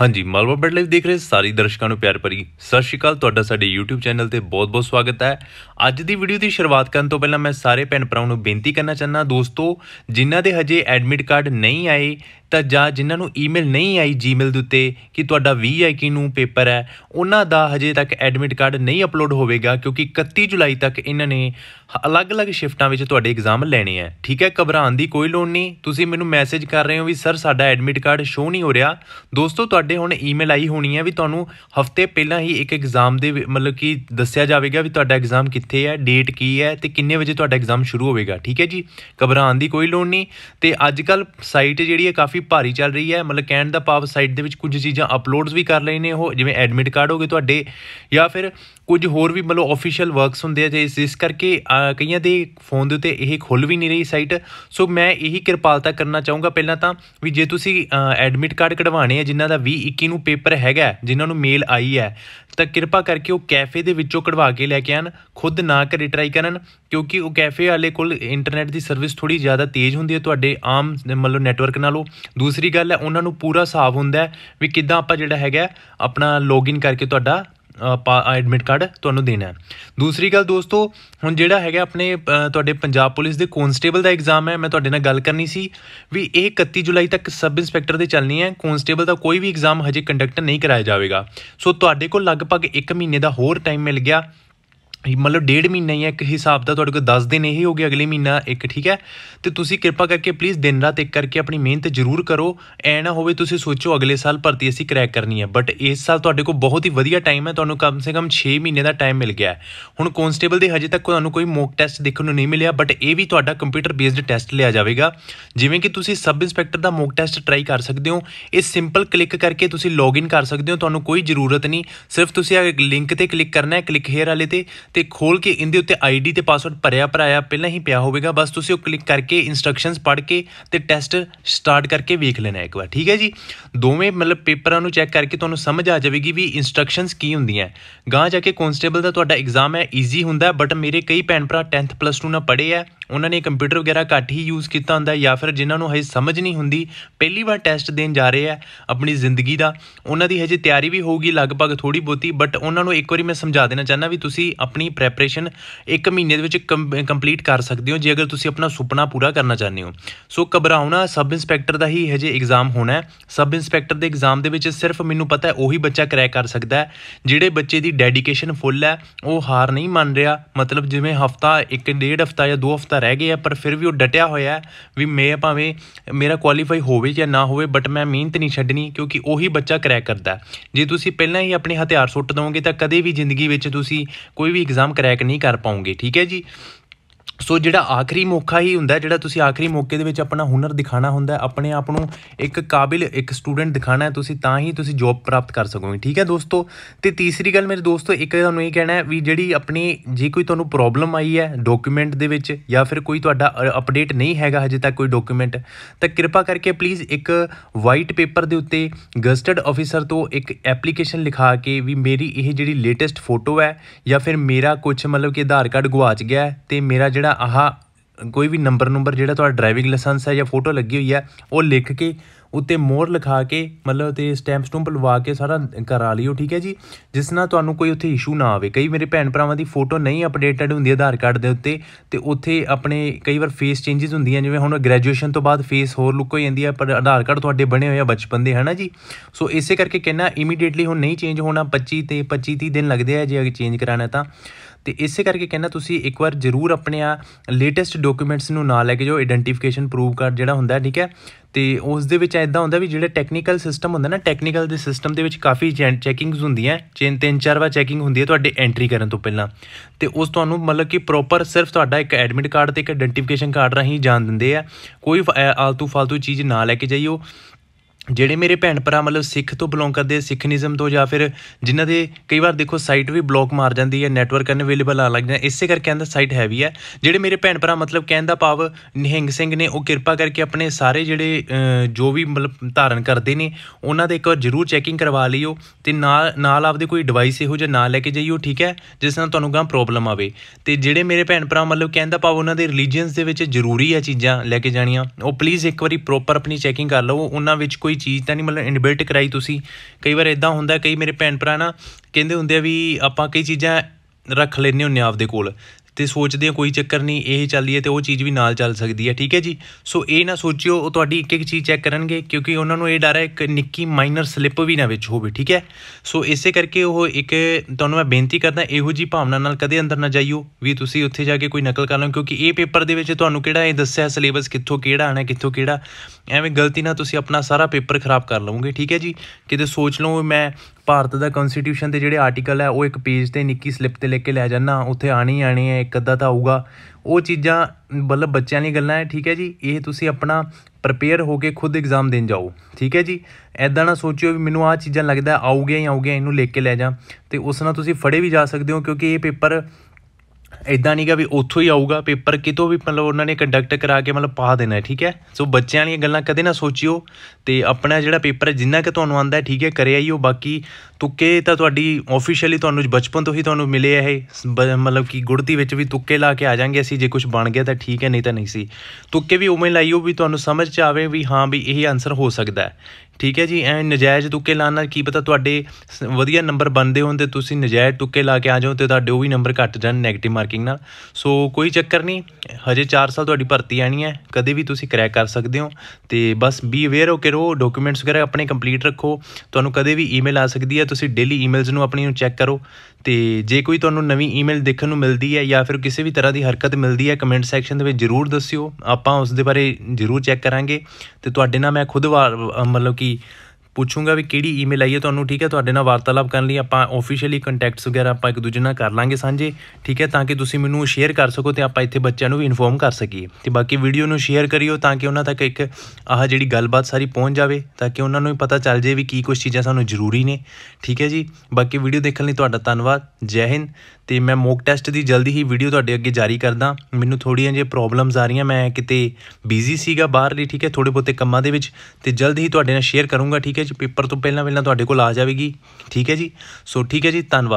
ਹਾਂਜੀ Malwa bed live ਦੇਖ ਰਹੇ ਸਾਰੇ ਦਰਸ਼ਕਾਂ ਨੂੰ ਪਿਆਰ ਭਰੀ ਸਤਿ ਸ਼੍ਰੀ ਅਕਾਲ ਤੁਹਾਡਾ ਸਾਡੇ YouTube ਚੈਨਲ ਤੇ ਬਹੁਤ-ਬਹੁਤ ਸਵਾਗਤ ਹੈ ਅੱਜ ਦੀ ਵੀਡੀਓ ਦੀ ਸ਼ੁਰੂਆਤ ਕਰਨ ਤੋਂ ਪਹਿਲਾਂ ਮੈਂ ਸਾਰੇ ਭੈਣ ਭਰਾਵਾਂ ਨੂੰ ਬੇਨਤੀ ਕਰਨਾ ਚਾਹੁੰਦਾ ਦੋਸਤੋ ਜਿਨ੍ਹਾਂ ਦੇ ਹਜੇ ਐਡਮਿਟ ਕਾਰਡ ਨਹੀਂ ਆਏ ਤਾਂ ਜਾਂ ਜਿਨ੍ਹਾਂ ਨੂੰ ਈਮੇਲ ਨਹੀਂ ਆਈ ਜੀਮੇਲ ਦੇ ਉੱਤੇ ਕਿ ਤੁਹਾਡਾ ਵੀਆਈਕੀ ਨੂੰ ਪੇਪਰ ਹੈ ਉਹਨਾਂ ਦਾ ਹਜੇ ਤੱਕ ਐਡਮਿਟ ਕਾਰਡ ਨਹੀਂ ਅਪਲੋਡ ਹੋਵੇਗਾ ਕਿਉਂਕਿ 31 ਜੁਲਾਈ ਤੱਕ ਇਹਨਾਂ ਨੇ ਅਲੱਗ-ਅਲੱਗ ਸ਼ਿਫਟਾਂ ਵਿੱਚ ਤੁਹਾਡੇ ਐਗਜ਼ਾਮ ਲੈਣੇ ਆ ਠੀਕ ਹੈ ਘਬਰਾਉਣ ਦੀ ਕੋਈ ਲੋੜ ਨਹੀਂ ਤੁਸੀਂ ਮੈਨੂੰ ਮੈਸੇਜ ਕਰ ਰਹੇ ਹੋ ਵੀ ਸਰ ਸਾਡਾ ਐਡਮਿਟ ਕਾਰਡ ਸ਼ੋ ਨਹੀਂ ਹੋ ਰਿਹਾ ਦੋਸਤੋ ਤੁਹਾਡੇ ਹੁਣ ਈਮੇਲ ਆਈ ਹੋਣੀ ਹੈ ਵੀ ਤੁਹਾਨੂੰ ਹਫਤੇ ਪਹਿਲਾਂ ਹੀ ਇੱਕ ਐਗਜ਼ਾਮ ਦੇ ਮਤਲਬ ਕਿ ਦੱਸਿਆ ਜਾਵੇਗਾ ਵੀ ਤੁਹਾਡਾ ਐਗਜ਼ਾਮ ਕਿੱਥੇ ਹੈ ਡੇਟ ਕੀ ਹੈ ਤੇ ਕਿੰਨੇ ਵਜੇ ਤੁਹਾਡਾ ਐਗਜ਼ਾਮ ਸ਼ੁਰੂ ਹੋਵੇਗਾ ਠੀਕ ਹੈ ਜੀ ਘਬਰਾਉਣ ਦੀ ਕੋਈ ਲੋੜ ਨਹੀਂ ਤੇ ਅੱਜਕੱਲ ਸਾਈਟ ਜਿਹੜੀ ਹੈ ਕਾਫੀ ਕਾਫੀ ਭਾਰੀ ਚੱਲ ਰਹੀ ਹੈ ਮਤਲਬ ਕਹਿਣ ਦਾ ਪਾਵ ਸਾਈਟ ਦੇ ਵਿੱਚ ਕੁਝ ਚੀਜ਼ਾਂ ਅਪਲੋਡਸ ਵੀ ਕਰ ਲਏ ਨੇ ਉਹ ਜਿਵੇਂ ਐਡਮਿਟ ਕਾਰਡ ਹੋਗੇ ਤੁਹਾਡੇ ਜਾਂ ਫਿਰ ਕੁਝ ਹੋਰ ਵੀ ਮਤਲਬ ਅਫੀਸ਼ੀਅਲ ਵਰਕਸ ਹੁੰਦੇ ਆ ਜੇ ਇਸ ਕਰਕੇ ਕਈਆਂ ਦੇ ਫੋਨ ਦੇ ਉੱਤੇ ਇਹ ਖੁੱਲ ਵੀ ਨਹੀਂ ਰਹੀ ਸਾਈਟ ਸੋ ਮੈਂ ਇਹੀ ਕਿਰਪਾਲਤਾ ਕਰਨਾ ਚਾਹੂੰਗਾ ਪਹਿਲਾਂ ਤਾਂ ਵੀ ਜੇ ਤੁਸੀਂ ਐਡਮਿਟ ਕਾਰਡ ਕਢਵਾਣੇ ਆ ਜਿਨ੍ਹਾਂ ਦਾ 2021 ਨੂੰ ਪੇਪਰ ਹੈਗਾ ਜਿਨ੍ਹਾਂ ਨੂੰ ਮੇਲ ਆਈ ਹੈ ਤਾਂ ਕਿਰਪਾ ਕਰਕੇ ਉਹ ਕੈਫੇ ਦੇ ਵਿੱਚੋਂ ਕਢਵਾ ਕੇ ਲੈ ਕੇ ਆਣ ਖੁਦ ਨਾ ਕਰੇ ਟਰਾਈ ਕਰਨ ਕਿਉਂਕਿ ਉਹ ਕੈਫੇ ਵਾਲੇ ਕੋਲ ਇੰਟਰਨੈਟ ਦੀ ਸਰਵਿਸ ਥੋੜੀ ਜ਼ਿਆਦਾ ਤੇਜ਼ ਹੁੰਦੀ ਹੈ ਤੁਹਾਡੇ ਆਮ ਮਤਲਬ ਨੈਟਵਰਕ ਨਾਲੋਂ ਦੂਸਰੀ ਗੱਲ ਹੈ ਉਹਨਾਂ ਨੂੰ ਪੂਰਾ ਹਿਸਾਬ ਹੁੰਦਾ ਵੀ ਕਿੱਦਾਂ ਆਪਾਂ ਜਿਹੜਾ ਹੈਗਾ ਆਪਣਾ ਲੌਗਇਨ ਕਰਕੇ ਤੁਹਾਡਾ ਪਾ ਐਡਮਿਟ ਕਾਰਡ ਤੁਹਾਨੂੰ ਦੇਣਾ ਹੈ ਦੂਸਰੀ ਗੱਲ ਦੋਸਤੋ ਹੁਣ ਜਿਹੜਾ ਹੈਗਾ ਆਪਣੇ ਤੁਹਾਡੇ ਪੰਜਾਬ ਪੁਲਿਸ ਦੇ ਕਨਸਟੇਬਲ ਦਾ ਐਗਜ਼ਾਮ ਹੈ ਮੈਂ ਤੁਹਾਡੇ ਨਾਲ ਗੱਲ ਕਰਨੀ ਸੀ ਵੀ ਇਹ 31 ਜੁਲਾਈ ਤੱਕ ਸਬ ਇੰਸਪੈਕਟਰ ਦੇ ਚੱਲਣੀ ਹੈ ਕਨਸਟੇਬਲ ਦਾ ਕੋਈ ਵੀ ਐਗਜ਼ਾਮ ਹਜੇ ਕੰਡਕਟ ਨਹੀਂ ਕਰਾਇਆ ਜਾਵੇਗਾ ਸੋ ਤੁਹਾਡੇ ਕੋਲ ਲਗਭਗ 1 ਮਹੀਨੇ ਦਾ ਹੋਰ ਟਾਈਮ ਮਿਲ ਗਿਆ ਮਤਲਬ ਡੇਢ ਮਹੀਨਾ ਹੀ ਹੈ ਇੱਕ ਹਿਸਾਬ ਦਾ ਤੁਹਾਡੇ ਕੋਲ 10 ਦਿਨ ਇਹ ਹੋ ਗਏ ਅਗਲੇ ਮਹੀਨਾ ਇੱਕ ਠੀਕ ਹੈ ਤੇ ਤੁਸੀਂ ਕਿਰਪਾ ਕਰਕੇ ਪਲੀਜ਼ ਦਿਨ ਰਾਤ ਇੱਕ ਕਰਕੇ ਆਪਣੀ ਮਿਹਨਤ ਜ਼ਰੂਰ ਕਰੋ ਐ ਨਾ ਹੋਵੇ ਤੁਸੀਂ ਸੋਚੋ ਅਗਲੇ ਸਾਲ ਭਰਤੀ ਅਸੀਂ ਕਰੈਕ ਕਰਨੀ ਹੈ ਬਟ ਇਸ ਸਾਲ ਤੁਹਾਡੇ ਕੋਲ ਬਹੁਤ ਹੀ ਵਧੀਆ ਟਾਈਮ ਹੈ ਤੁਹਾਨੂੰ ਕਮ ਸੇ ਕਮ 6 ਮਹੀਨੇ ਦਾ ਟਾਈਮ ਮਿਲ ਗਿਆ ਹੁਣ ਕਨਸਟੇਬਲ ਦੇ ਹਜੇ ਤੱਕ ਤੁਹਾਨੂੰ ਕੋਈ ਮੌਕ ਟੈਸਟ ਦੇਖਣ ਨੂੰ ਨਹੀਂ ਮਿਲਿਆ ਬਟ ਇਹ ਵੀ ਤੁਹਾਡਾ ਕੰਪਿਊਟਰ ਬੇਸਡ ਟੈਸਟ ਲਿਆ ਜਾਵੇਗਾ ਜਿਵੇਂ ਕਿ ਤੁਸੀਂ ਸਬ ਇੰਸਪੈਕਟਰ ਦਾ ਮੌਕ ਟੈਸਟ ਟਰਾਈ ਕਰ ਸਕਦੇ ਹੋ ਇਹ ਸਿੰਪਲ ਕਲਿੱਕ ਕਰਕੇ ਤੁਸੀਂ ਲੌਗਇਨ ਕਰ ਸਕਦੇ ਹੋ ਤੁਹਾਨੂੰ ਕੋਈ ਜ਼ਰੂਰਤ ਨਹੀਂ ਸਿਰਫ ਤੁਸੀਂ ਇਹ ਲਿੰਕ ਤੇ ਕਲਿੱਕ ਕਰਨਾ ਹੈ ਕਲਿੱਕ ਹੇਅਰ ਵਾਲੇ ਤੇ ਤੇ ਖੋਲ ਕੇ ਇਹਦੇ ਉੱਤੇ ਆਈਡੀ ਤੇ ਪਾਸਵਰਡ ਭਰਿਆ ਭਰਾਇਆ ਪਹਿਲਾਂ ਹੀ ਪਿਆ ਹੋਵੇਗਾ ਬਸ ਤੁਸੀਂ ਉਹ ਕਲਿੱਕ ਕਰਕੇ ਇਨਸਟਰਕਸ਼ਨਸ ਪੜ੍ਹ ਕੇ ਤੇ ਟੈਸਟ ਸਟਾਰਟ ਕਰਕੇ ਵੇਖ ਲੈਣਾ ਇੱਕ ਵਾਰ ਠੀਕ ਹੈ ਜੀ ਦੋਵੇਂ ਮਤਲਬ ਪੇਪਰਾਂ ਨੂੰ ਚੈੱਕ ਕਰਕੇ ਤੁਹਾਨੂੰ ਸਮਝ ਆ ਜਾਵੇਗੀ ਵੀ ਇਨਸਟਰਕਸ਼ਨਸ ਕੀ ਹੁੰਦੀਆਂ ਗਾਂ ਜਾ ਕੇ ਕਨਸਟੇਬਲ ਦਾ ਤੁਹਾਡਾ ਐਗਜ਼ਾਮ ਹੈ ਈਜ਼ੀ ਹੁੰਦਾ ਬਟ ਮੇਰੇ ਕਈ ਭੈਣ ਭਰਾ 10th ਪਲੱਸ 2 ਨਾਲ ਪੜ੍ਹੇ ਆ ਉਹਨਾਂ ਨੇ ਕੰਪਿਊਟਰ ਵਗੈਰਾ ਘੱਟ ਹੀ ਯੂਜ਼ ਕੀਤਾ ਹੁੰਦਾ ਜਾਂ ਫਿਰ ਜਿਨ੍ਹਾਂ ਨੂੰ ਹਜੇ ਸਮਝ ਨਹੀਂ ਹੁੰਦੀ ਪਹਿਲੀ ਵਾਰ ਟੈਸਟ ਦੇਣ ਜਾ ਰਹੇ ਆ ਆਪਣੀ ਜ਼ਿੰਦਗੀ ਦਾ ਉਹਨਾਂ ਦੀ ਹਜੇ ਤਿਆਰੀ ਵੀ ਹੋਊਗੀ ਲਗਭਗ ਥੋੜੀ ਬੋਤੀ ਬਟ ਉਹਨਾਂ ਨੂੰ ਇੱਕ ਵਾਰੀ ਮੈਂ ਸਮਝਾ ਦੇਣਾ ਚਾਹੁੰਦਾ ਵੀ ਤੁਸੀਂ ਆਪਣੀ ਪ੍ਰੈਪਰੇਸ਼ਨ 1 ਮਹੀਨੇ ਦੇ ਵਿੱਚ ਕੰਪਲੀਟ ਕਰ ਸਕਦੇ ਹੋ ਜੇ ਅਗਰ ਤੁਸੀਂ ਆਪਣਾ ਸੁਪਨਾ ਪੂਰਾ ਕਰਨਾ ਚਾਹੁੰਦੇ ਹੋ ਸੋ ਘਬਰਾਉਣਾ ਸਬ ਇੰਸਪੈਕਟਰ ਦਾ ਹੀ ਹਜੇ ਐਗਜ਼ਾਮ ਹੋਣਾ ਹੈ ਸਬ ਇੰਸਪੈਕਟਰ ਦੇ ਐਗਜ਼ਾਮ ਦੇ ਵਿੱਚ ਸਿਰਫ ਮੈਨੂੰ ਪਤਾ ਹੈ ਉਹੀ ਬੱਚਾ ਕਰੈਕ ਕਰ ਸਕਦਾ ਹੈ ਜਿਹੜੇ ਬੱਚੇ ਦੀ ਡੈਡੀਕੇਸ਼ਨ ਫੁੱਲ ਹੈ ਉਹ ਹਾਰ ਨਹੀਂ ਮੰਨ ਰਿਹਾ ਮਤਲਬ ਜਿਵੇਂ ਹਫਤਾ ਇੱਕ ਡੇਢ ਹਫਤਾ ਜਾਂ ਦੋ ਹਫਤਾ ਤਾਂ ਰਹਿ ਗਏ ਆ ਪਰ ਫਿਰ ਵੀ ਉਹ ਡਟਿਆ ਹੋਇਆ ਵੀ ਮੈਂ ਭਾਵੇਂ ਮੇਰਾ ਕੁਆਲੀਫਾਈ ਹੋਵੇ ਜਾਂ ਨਾ ਹੋਵੇ ਬਟ ਮੈਂ ਮਿਹਨਤ ਨਹੀਂ ਛੱਡਣੀ ਕਿਉਂਕਿ ਉਹੀ ਬੱਚਾ ਕਰੈਕ ਕਰਦਾ ਜੇ ਤੁਸੀਂ ਪਹਿਲਾਂ ਹੀ ਆਪਣੇ ਹਥਿਆਰ ਸੁੱਟ ਦੋਗੇ ਤਾਂ ਕਦੇ ਵੀ ਜ਼ਿੰਦਗੀ ਵਿੱਚ ਤੁਸੀਂ ਕੋਈ ਵੀ ਐਗਜ਼ਾਮ ਕਰੈਕ ਨਹੀਂ ਕਰ ਪਾਉਂਗੇ ਠੀਕ ਹੈ ਜੀ ਸੋ ਜਿਹੜਾ ਆਖਰੀ ਮੌਕਾ ਹੀ ਹੁੰਦਾ ਜਿਹੜਾ ਤੁਸੀਂ ਆਖਰੀ ਮੌਕੇ ਦੇ ਵਿੱਚ ਆਪਣਾ ਹੁਨਰ ਦਿਖਾਣਾ ਹੁੰਦਾ ਆਪਣੇ ਆਪ ਨੂੰ ਇੱਕ ਕਾਬਿਲ ਇੱਕ ਸਟੂਡੈਂਟ ਦਿਖਾਣਾ ਹੈ ਤੁਸੀਂ ਤਾਂ ਹੀ ਤੁਸੀਂ ਜੌਬ ਪ੍ਰਾਪਤ ਕਰ ਸਕੋਗੇ ਠੀਕ ਹੈ ਦੋਸਤੋ ਤੇ ਤੀਸਰੀ ਗੱਲ ਮੇਰੇ ਦੋਸਤੋ ਇੱਕ ਤੁਹਾਨੂੰ ਇਹ ਕਹਿਣਾ ਹੈ ਵੀ ਜਿਹੜੀ ਆਪਣੀ ਜੇ ਕੋਈ ਤੁਹਾਨੂੰ ਪ੍ਰੋਬਲਮ ਆਈ ਹੈ ਡਾਕੂਮੈਂਟ ਦੇ ਵਿੱਚ ਜਾਂ ਫਿਰ ਕੋਈ ਤੁਹਾਡਾ ਅਪਡੇਟ ਨਹੀਂ ਹੈਗਾ ਹਜੇ ਤੱਕ ਕੋਈ ਡਾਕੂਮੈਂਟ ਤਾਂ ਕਿਰਪਾ ਕਰਕੇ ਪਲੀਜ਼ ਇੱਕ ਵਾਈਟ ਪੇਪਰ ਦੇ ਉੱਤੇ ਗਸਟਡ ਅਫੀਸਰ ਤੋਂ ਇੱਕ ਐਪਲੀਕੇਸ਼ਨ ਲਿਖਾ ਕੇ ਵੀ ਮੇਰੀ ਇਹ ਜਿਹੜੀ ਲੇਟੈਸਟ ਫੋਟੋ ਹੈ ਜਾਂ ਫਿਰ ਮੇਰਾ ਕੁਝ ਮਤਲਬ ਕਿ ਆਧਾਰ ਕਾਰਡ ਗਵਾਚ ਗਿਆ ਤੇ ਮੇਰਾ ਜਿਹੜਾ ਜਿਹੜਾ ਆਹ ਕੋਈ ਵੀ ਨੰਬਰ ਨੰਬਰ ਜਿਹੜਾ ਤੁਹਾਡਾ ਡਰਾਈਵਿੰਗ ਲਾਇਸੈਂਸ ਹੈ ਜਾਂ ਫੋਟੋ ਲੱਗੀ ਹੋਈ ਹੈ ਉਹ ਲਿਖ ਕੇ ਉੱਤੇ ਮੋਹਰ ਲਿਖਾ ਕੇ ਮਤਲਬ ਤੇ ਸਟੈਂਪ ਸਟੂੰਪ ਲਵਾ ਕੇ ਸਾਰਾ ਕਰਾ ਲਿਓ ਠੀਕ ਹੈ ਜੀ ਜਿਸ ਨਾਲ ਤੁਹਾਨੂੰ ਕੋਈ ਉੱਥੇ ਇਸ਼ੂ ਨਾ ਆਵੇ ਕਈ ਮੇਰੇ ਭੈਣ ਭਰਾਵਾਂ ਦੀ ਫੋਟੋ ਨਹੀਂ ਅਪਡੇਟਡ ਹੁੰਦੀ ਆਧਾਰ ਕਾਰਡ ਦੇ ਉੱਤੇ ਤੇ ਉੱਥੇ ਆਪਣੇ ਕਈ ਵਾਰ ਫੇਸ ਚੇਂਜਸ ਹੁੰਦੀਆਂ ਜਿਵੇਂ ਹੁਣ ਗ੍ਰੈਜੂਏਸ਼ਨ ਤੋਂ ਬਾਅਦ ਫੇਸ ਹੋਰ ਲੁੱਕ ਹੋ ਜਾਂਦੀ ਹੈ ਪਰ ਆਧਾਰ ਕਾਰਡ ਤੁਹਾਡੇ ਬਣੇ ਹੋਏ ਆ ਬਚਪਨ ਦੇ ਹਨਾ ਜੀ ਸੋ ਇਸੇ ਕਰਕੇ ਕਹਿਣਾ ਇਮੀਡੀਏਟਲੀ ਹੁਣ ਨਹੀਂ ਚੇਂਜ ਹੋਣਾ 25 ਤੇ 25 30 ਦਿਨ ਲੱਗਦੇ ਆ ਜੇ ਚੇਂਜ ਕਰਾਣਾ ਤਾਂ ਤੇ ਇਸੇ ਕਰਕੇ ਕਹਿੰਦਾ ਤੁਸੀਂ ਇੱਕ ਵਾਰ ਜ਼ਰੂਰ ਆਪਣੇ ਆ ਲੇਟੈਸਟ ਡਾਕੂਮੈਂਟਸ ਨੂੰ ਨਾਲ ਲੈ ਕੇ ਜਾਓ ਆਇਡੈਂਟੀਫਿਕੇਸ਼ਨ ਪ੍ਰੂਫ ਕਾਰਡ ਜਿਹੜਾ ਹੁੰਦਾ ਠੀਕ ਹੈ ਤੇ ਉਸ ਦੇ ਵਿੱਚ ਐਦਾਂ ਹੁੰਦਾ ਵੀ ਜਿਹੜੇ ਟੈਕਨੀਕਲ ਸਿਸਟਮ ਹੁੰਦਾ ਨਾ ਟੈਕਨੀਕਲ ਦੇ ਸਿਸਟਮ ਦੇ ਵਿੱਚ ਕਾਫੀ ਚੈਕਿੰਗਸ ਹੁੰਦੀਆਂ ਚੇਨ ਤਿੰਨ ਚਾਰ ਵਾਰ ਚੈਕਿੰਗ ਹੁੰਦੀ ਹੈ ਤੁਹਾਡੇ ਐਂਟਰੀ ਕਰਨ ਤੋਂ ਪਹਿਲਾਂ ਤੇ ਉਸ ਤੁਹਾਨੂੰ ਮਤਲਬ ਕਿ ਪ੍ਰੋਪਰ ਸਿਰਫ ਤੁਹਾਡਾ ਇੱਕ ਐਡਮਿਟ ਕਾਰਡ ਤੇ ਇੱਕ ਆਇਡੈਂਟੀਫਿਕੇਸ਼ਨ ਕਾਰਡ ਰਾਹੀਂ ਜਾਣ ਦਿੰਦੇ ਆ ਕੋਈ ਆਲਤੂ ਫਾਲਤੂ ਚੀਜ਼ ਨਾ ਲੈ ਕੇ ਜਾਈਓ ਜਿਹੜੇ ਮੇਰੇ ਭੈਣ ਭਰਾ ਮਤਲਬ ਸਿੱਖ ਤੋਂ ਬਿਲੋਂਗ ਕਰਦੇ ਸਿੱਖਨਿਜ਼ਮ ਤੋਂ ਜਾਂ ਫਿਰ ਜਿਨ੍ਹਾਂ ਦੇ ਕਈ ਵਾਰ ਦੇਖੋ ਸਾਈਟ ਵੀ ਬਲੌਕ ਮਾਰ ਜਾਂਦੀ ਹੈ ਨੈਟਵਰਕ ਅਨਵੇਲੇਬਲ ਆ ਲੱਗਦਾ ਇਸੇ ਕਰਕੇ ਕਹਿੰਦਾ ਸਾਈਟ ਹੈਵੀ ਹੈ ਜਿਹੜੇ ਮੇਰੇ ਭੈਣ ਭਰਾ ਮਤਲਬ ਕਹਿੰਦਾ ਪਾਵ ਨਿਹੰਗ ਸਿੰਘ ਨੇ ਉਹ ਕਿਰਪਾ ਕਰਕੇ ਆਪਣੇ ਸਾਰੇ ਜਿਹੜੇ ਜੋ ਵੀ ਮਤਲਬ ਧਾਰਨ ਕਰਦੇ ਨੇ ਉਹਨਾਂ ਦੇ ਇੱਕ ਵਾਰ ਜ਼ਰੂਰ ਚੈਕਿੰਗ ਕਰਵਾ ਲਿਓ ਤੇ ਨਾਲ ਨਾਲ ਆਪਦੇ ਕੋਈ ਡਿਵਾਈਸ ਇਹੋ ਜਿਹਾ ਨਾ ਲੈ ਕੇ ਜਾਈਓ ਠੀਕ ਹੈ ਜਿਸ ਨਾਲ ਤੁਹਾਨੂੰ ਗਾਂ ਪ੍ਰੋਬਲਮ ਆਵੇ ਤੇ ਜਿਹੜੇ ਮੇਰੇ ਭੈਣ ਭਰਾ ਮਤਲਬ ਕਹਿੰਦਾ ਪਾਵ ਉਹਨਾਂ ਦੇ ਰਿਲੀਜੀਅਨਸ ਦੇ ਵਿੱਚ ਜ਼ਰੂਰੀ ਹੈ ਚੀਜ਼ਾਂ ਲੈ ਕੇ ਜਾਣੀਆਂ ਉਹ ਪਲੀਜ਼ ਇੱਕ ਵਾਰੀ ਪ੍ਰੋਪਰ ਆਪਣੀ ਚੈਕਿੰਗ ਕਰ ਲਓ ਉਹਨਾਂ ਵਿੱਚ ਕੋਈ ਚੀਜ਼ ਤਾਂ ਨਹੀਂ ਮਤਲਬ ਇਨਬਿਲਟ ਕਰਾਈ ਤੁਸੀਂ ਕਈ ਵਾਰ ਇਦਾਂ ਹੁੰਦਾ ਕਈ ਮੇਰੇ ਭੈਣ ਭਰਾ ਨਾ ਕਹਿੰਦੇ ਹੁੰਦੇ ਆ ਵੀ ਆਪਾਂ ਕਈ ਚੀਜ਼ਾਂ ਰੱਖ ਲੈਨੇ ਹੁੰਨੇ ਆਪਦੇ ਕੋਲ ਤੇ ਸੋਚਦੇ ਕੋਈ ਚੱਕਰ ਨਹੀਂ ਇਹ ਚੱਲਦੀ ਹੈ ਤੇ ਉਹ ਚੀਜ਼ ਵੀ ਨਾਲ ਚੱਲ ਸਕਦੀ ਹੈ ਠੀਕ ਹੈ ਜੀ ਸੋ ਇਹ ਨਾ ਸੋਚਿਓ ਉਹ ਤੁਹਾਡੀ ਇੱਕ ਇੱਕ ਚੀਜ਼ ਚੈੱਕ ਕਰਨਗੇ ਕਿਉਂਕਿ ਉਹਨਾਂ ਨੂੰ ਇਹ ਡਰ ਹੈ ਇੱਕ ਨਿੱਕੀ ਮਾਈਨਰ ਸਲਿੱਪ ਵੀ ਨਾ ਵਿੱਚ ਹੋਵੇ ਠੀਕ ਹੈ ਸੋ ਇਸੇ ਕਰਕੇ ਉਹ ਇੱਕ ਤੁਹਾਨੂੰ ਮੈਂ ਬੇਨਤੀ ਕਰਦਾ ਇਹੋ ਜੀ ਭਾਵਨਾ ਨਾਲ ਕਦੇ ਅੰਦਰ ਨਾ ਜਾਈਓ ਵੀ ਤੁਸੀਂ ਉੱਥੇ ਜਾ ਕੇ ਕੋਈ ਨਕਲ ਕਰ ਲਓ ਕਿਉਂਕਿ ਇਹ ਪੇਪਰ ਦੇ ਵਿੱਚ ਤੁਹਾਨੂੰ ਕਿਹੜਾ ਇਹ ਦੱਸਿਆ ਸਿਲੇਬਸ ਕਿੱਥੋਂ ਕਿਹੜਾ ਆਣਾ ਕਿੱਥੋਂ ਕਿਹੜਾ ਐਵੇਂ ਗਲਤੀ ਨਾਲ ਤੁਸੀਂ ਆਪਣਾ ਸਾਰਾ ਪੇਪਰ ਖਰਾਬ ਕਰ ਲਵੋਗੇ ਠੀਕ ਹੈ ਜੀ ਕਿਤੇ ਸੋਚ ਲਓ ਮੈਂ ਭਾਰਤ ਦਾ ਕਨਸਟੀਟਿਊਸ਼ਨ ਦੇ ਜਿਹੜੇ ਆਰਟੀਕਲ ਹੈ ਉਹ ਇੱਕ ਪੇਜ ਤੇ ਨਿੱਕੀ ਸਲਿੱਪ ਤੇ ਲਿਖ ਕੇ ਲੈ ਜਾਣਾ ਉੱਥੇ ਆਣੀ ਆਣੀ ਹੈ ਇੱਕ ਅੱਧਾ ਤਾਂ ਆਊਗਾ ਉਹ ਚੀਜ਼ਾਂ ਮਤਲਬ ਬੱਚਿਆਂ ਦੀ ਗੱਲਾਂ ਹੈ ਠੀਕ ਹੈ ਜੀ ਇਹ ਤੁਸੀਂ ਆਪਣਾ ਪ੍ਰਪੇਅਰ ਹੋ ਕੇ ਖੁਦ ਐਗਜ਼ਾਮ ਦੇਣ ਜਾਓ ਠੀਕ ਹੈ ਜੀ ਐਦਾਂ ਨਾ ਸੋਚਿਓ ਵੀ ਮੈਨੂੰ ਆਹ ਚੀਜ਼ਾਂ ਲੱਗਦਾ ਆਉਗੇ ਹੀ ਆਉਗੇ ਇਹਨੂੰ ਲਿਖ ਕੇ ਲੈ ਜਾ ਤੇ ਉਸ ਨਾਲ ਤੁਸੀਂ ਫੜੇ ਵੀ ਜਾ ਸਕਦੇ ਹੋ ਕਿਉਂਕਿ ਇਹ ਪੇਪਰ ਇਦਾਂ ਨਹੀਂਗਾ ਵੀ ਉੱਥੋਂ ਹੀ ਆਊਗਾ ਪੇਪਰ ਕਿਤੋਂ ਵੀ ਮਤਲਬ ਉਹਨਾਂ ਨੇ ਕੰਡਕਟ ਕਰਾ ਕੇ ਮਤਲਬ ਪਾ ਦੇਣਾ ਠੀਕ ਹੈ ਸੋ ਬੱਚਿਆਂ ਵਾਲੀਆਂ ਗੱਲਾਂ ਕਦੇ ਨਾ ਸੋਚਿਓ ਤੇ ਆਪਣਾ ਜਿਹੜਾ ਪੇਪਰ ਜਿੰਨਾ ਕਿ ਤੁਹਾਨੂੰ ਆਂਦਾ ਠੀਕ ਹੈ ਕਰਿਆ ਹੀ ਉਹ ਬਾਕੀ ਤੁੱਕੇ ਤਾਂ ਤੁਹਾਡੀ ਆਫੀਸ਼ੀਅਲੀ ਤੁਹਾਨੂੰ ਬਚਪਨ ਤੋਂ ਹੀ ਤੁਹਾਨੂੰ ਮਿਲੇ ਆ ਇਹ ਮਤਲਬ ਕਿ ਗੁੜਤੀ ਵਿੱਚ ਵੀ ਤੁੱਕੇ ਲਾ ਕੇ ਆ ਜਾਾਂਗੇ ਅਸੀਂ ਜੇ ਕੁਝ ਬਣ ਗਿਆ ਤਾਂ ਠੀਕ ਹੈ ਨਹੀਂ ਤਾਂ ਨਹੀਂ ਸੀ ਤੁੱਕੇ ਵੀ ਉਵੇਂ ਲਾਈਓ ਵੀ ਤੁਹਾਨੂੰ ਸਮਝ ਚ ਆਵੇ ਵੀ ਹਾਂ ਵੀ ਇਹ ਆਨਸਰ ਹੋ ਸਕਦਾ ਹੈ ਠੀਕ ਹੈ ਜੀ ਐਂ ਨਜਾਇਜ਼ ਤੁੱਕੇ ਲਾਣ ਨਾਲ ਕੀ ਪਤਾ ਤੁਹਾਡੇ ਵਧੀਆ ਨੰਬਰ ਬਣਦੇ ਹੋਣ ਤੇ ਤੁਸੀਂ ਨਜਾਇਜ਼ ਤੁੱਕੇ ਲਾ ਕੇ ਆ ਜਾਓ ਤੇ ਤੁਹਾਡੇ ਉਹ ਵੀ ਨੰਬਰ ਘੱਟ ਜਾਣ 네ਗੇਟਿਵ ਮਾਰਕਿੰਗ ਨਾਲ ਸੋ ਕੋਈ ਚੱਕਰ ਨਹੀਂ ਹਜੇ 4 ਸਾਲ ਤੁਹਾਡੀ ਭਰਤੀ ਆਣੀ ਹੈ ਕਦੇ ਵੀ ਤੁਸੀਂ ਕਰੈਕ ਕਰ ਸਕਦੇ ਹੋ ਤੇ ਬਸ ਬੀ ਅਵੇਅਰ ਹੋ ਕੇ ਰੋ ਡਾਕੂਮੈਂਟਸ ਵਗੈਰਾ ਆਪਣੇ ਕੰਪਲੀਟ ਰੱਖੋ ਤੁਹਾਨੂੰ ਕਦੇ ਵੀ ਈਮੇਲ ਆ ਸਕਦੀ ਹੈ ਤੁਸੀਂ ਡੇਲੀ ਈਮੇਲਸ ਨੂੰ ਆਪਣੀ ਨੂੰ ਚੈੱਕ ਕਰੋ ਤੇ ਜੇ ਕੋਈ ਤੁਹਾਨੂੰ ਨਵੀਂ ਈਮੇਲ ਦੇਖਣ ਨੂੰ ਮਿਲਦੀ ਹੈ ਜਾਂ ਫਿਰ ਕਿਸੇ ਵੀ ਤਰ੍ਹਾਂ ਦੀ ਹਰਕਤ ਮਿਲਦੀ ਹੈ ਕਮੈਂਟ ਸੈਕਸ਼ਨ ਦੇ ਵਿੱਚ ਜ਼ਰੂਰ ਦੱਸਿਓ ਆਪਾਂ ਉਸ ਦੇ ਬਾਰੇ ਜ਼ਰੂਰ ਚੈੱਕ ਕਰਾਂਗੇ ਤੇ ਤੁਹਾਡੇ ਨਾਲ ਮੈਂ ਖੁਦ ਵਾਰ ਮਤਲਬ ਕਿ ਪੁੱਛੂਗਾ ਵੀ ਕਿਹੜੀ ਈਮੇਲ ਆਈ ਹੈ ਤੁਹਾਨੂੰ ਠੀਕ ਹੈ ਤੁਹਾਡੇ ਨਾਲ ਵਾਰਤਾਲਾਪ ਕਰਨ ਲਈ ਆਪਾਂ ਆਫੀਸ਼ੀਅਲੀ ਕੰਟੈਕਟਸ ਵਗੈਰਾ ਆਪਾਂ ਇੱਕ ਦੂਜੇ ਨਾਲ ਕਰ ਲਾਂਗੇ ਸਾਂਝੇ ਠੀਕ ਹੈ ਤਾਂ ਕਿ ਤੁਸੀਂ ਮੈਨੂੰ ਸ਼ੇਅਰ ਕਰ ਸਕੋ ਤੇ ਆਪਾਂ ਇੱਥੇ ਬੱਚਿਆਂ ਨੂੰ ਵੀ ਇਨਫੋਰਮ ਕਰ ਸਕੀਏ ਤੇ ਬਾਕੀ ਵੀਡੀਓ ਨੂੰ ਸ਼ੇਅਰ ਕਰਿਓ ਤਾਂ ਕਿ ਉਹਨਾਂ ਤੱਕ ਇੱਕ ਆਹ ਜਿਹੜੀ ਗੱਲਬਾਤ ਸਾਰੀ ਪਹੁੰਚ ਜਾਵੇ ਤਾਂ ਕਿ ਉਹਨਾਂ ਨੂੰ ਵੀ ਪਤਾ ਚੱਲ ਜੇ ਵੀ ਕੀ ਕੁਝ ਚੀਜ਼ਾਂ ਸਾਨੂੰ ਜ਼ਰੂਰੀ ਨੇ ਠੀਕ ਹੈ ਜੀ ਬਾਕੀ ਵੀਡੀਓ ਦੇਖਣ ਲਈ ਤੁਹਾਡਾ ਧੰਨਵਾਦ ਜੈ ਹਿੰਦ ਤੇ ਮੈਂ ਮੌਕ ਟੈਸਟ ਦੀ ਜਲਦੀ ਹੀ ਵੀਡੀਓ ਤੁਹਾਡੇ ਅੱਗੇ ਜਾਰੀ ਕਰਦਾ ਮੈਨੂੰ ਥੋੜੀਆਂ ਜਿਹੀਆਂ ਪ੍ਰੋਬਲਮਸ ਆ ਰਹੀਆਂ ਮੈਂ ਕਿਤੇ ਬਿਜ਼ੀ ਸੀਗਾ ਬਾਹਰ ਲਈ ਠੀਕ ਹੈ ਥੋੜੇ ਬੋਤੇ ਕੰਮਾਂ ਦੇ ਵਿੱਚ ਤੇ ਜਲਦੀ ਹੀ ਤੁਹਾਡੇ ਨਾਲ ਸ਼ੇਅਰ ਕਰੂੰਗਾ ਠੀਕ ਹੈ ਨੌਲੇਜ ਪੇਪਰ ਤੋਂ ਪਹਿਲਾਂ ਪਹਿਲਾਂ ਤੁਹਾਡੇ ਕੋਲ ਆ ਜਾਵੇਗੀ ਠੀਕ ਹੈ ਜੀ ਸੋ ਠੀਕ ਹੈ ਜੀ ਧੰਨਵਾਦ